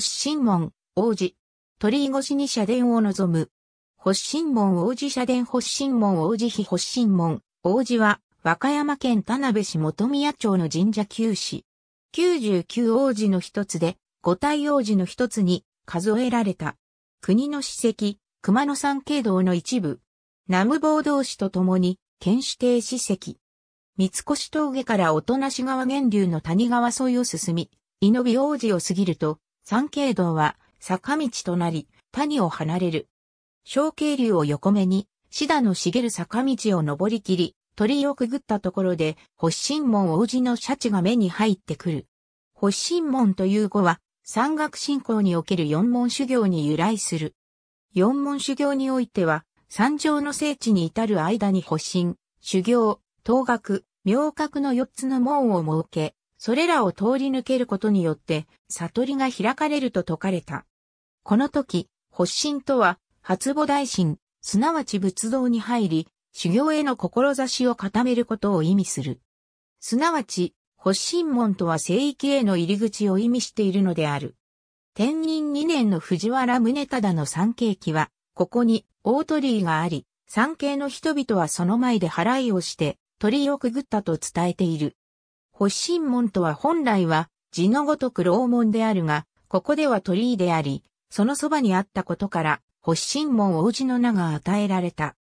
星神門、王子。鳥居越しに社殿を望む。星神門王子社殿星神門王子妃星神門王子は和歌山県田辺市本宮町の神社旧市。十九王子の一つで、五体王子の一つに数えられた。国の史跡、熊野山経道の一部。南無坊道士と共に、県指定史跡。三越峠から音無川源流の谷川沿いを進み、井上王子を過ぎると、三景道は坂道となり、谷を離れる。小渓流を横目に、シダの茂る坂道を登り切り、鳥居をくぐったところで、発神門王子のシャチが目に入ってくる。発神門という語は、山岳信仰における四門修行に由来する。四門修行においては、山上の聖地に至る間に発神、修行、東学、明覚の四つの門を設け、それらを通り抜けることによって、悟りが開かれると説かれた。この時、発心とは、初母大心、すなわち仏道に入り、修行への志を固めることを意味する。すなわち、発心門とは聖域への入り口を意味しているのである。天人2年の藤原宗忠の三景記は、ここに大鳥居があり、三景の人々はその前で払いをして、鳥居をくぐったと伝えている。発神門とは本来は字のごとく楼門であるが、ここでは鳥居であり、そのそばにあったことから、発神門王子の名が与えられた。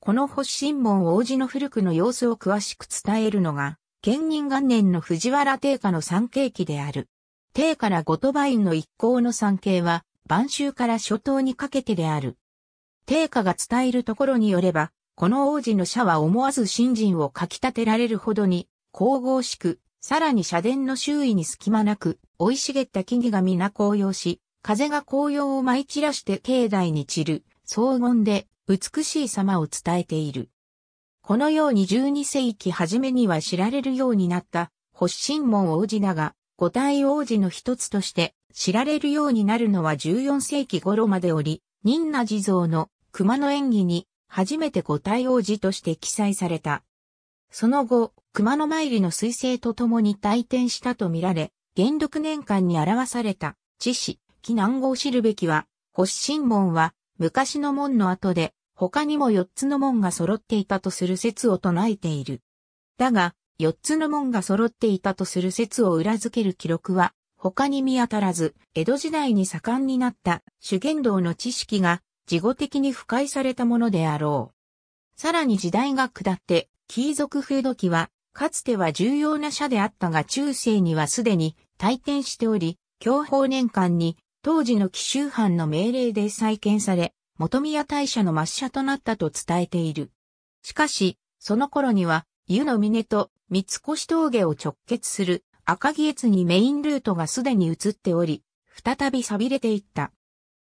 この発神門王子の古くの様子を詳しく伝えるのが、県人元年の藤原定家の三景記である。定から後鳥羽院の一行の三景は、晩秋から初冬にかけてである。定家が伝えるところによれば、この王子の社は思わず信心をかき立てられるほどに神々しく、さらに社殿の周囲に隙間なく、生い茂った木々が皆紅葉し、風が紅葉を舞い散らして境内に散る、荘厳で美しい様を伝えている。このように12世紀初めには知られるようになった、発神門王子だが、五体王子の一つとして知られるようになるのは14世紀頃までおり、仁和地蔵の熊の演技に初めて五体王子として記載された。その後、熊野参りの彗星とともに退転したとみられ、元禄年間に表された、知史、紀南を知るべきは、星新門は、昔の門の後で、他にも四つの門が揃っていたとする説を唱えている。だが、四つの門が揃っていたとする説を裏付ける記録は、他に見当たらず、江戸時代に盛んになった主言道の知識が、事後的に腐敗されたものであろう。さらに時代が下って、貴族風土記は、かつては重要な社であったが中世にはすでに退店しており、享保年間に当時の紀州藩の命令で再建され、元宮大社の抹社となったと伝えている。しかし、その頃には、湯の峰と三越峠を直結する赤木越にメインルートがすでに移っており、再び錆びれていった。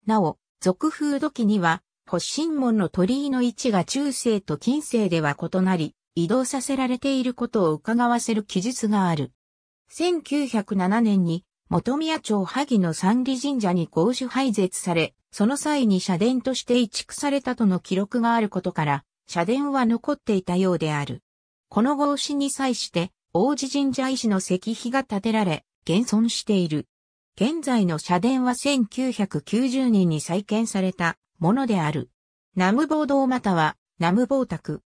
なお、俗風土器には、発神門の鳥居の位置が中世と近世では異なり、移動させられていることを伺わせる記述がある。1907年に元宮町萩の三里神社に合主廃絶され、その際に社殿として移築されたとの記録があることから、社殿は残っていたようである。この合祀に際して、王子神社石の石碑が建てられ、現存している。現在の社殿は1990年に再建されたものである。南無坊堂または南無坊宅、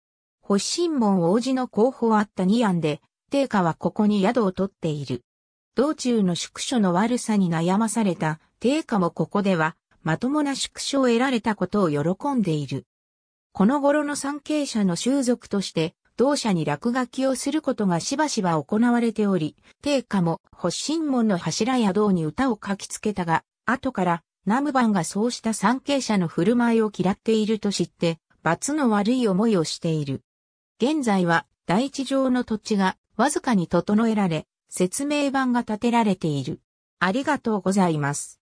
発新門王子の候補あった二案で、定家はここに宿を取っている。道中の宿所の悪さに悩まされた定家もここでは、まともな宿所を得られたことを喜んでいる。この頃の参詣者の習俗として、同社に落書きをすることがしばしば行われており、定家も発新門の柱や道に歌を書きつけたが、後からナムバンがそうした参詣者の振る舞いを嫌っていると知って、罰の悪い思いをしている。現在は第一条の土地がわずかに整えられ、説明板が建てられている。ありがとうございます。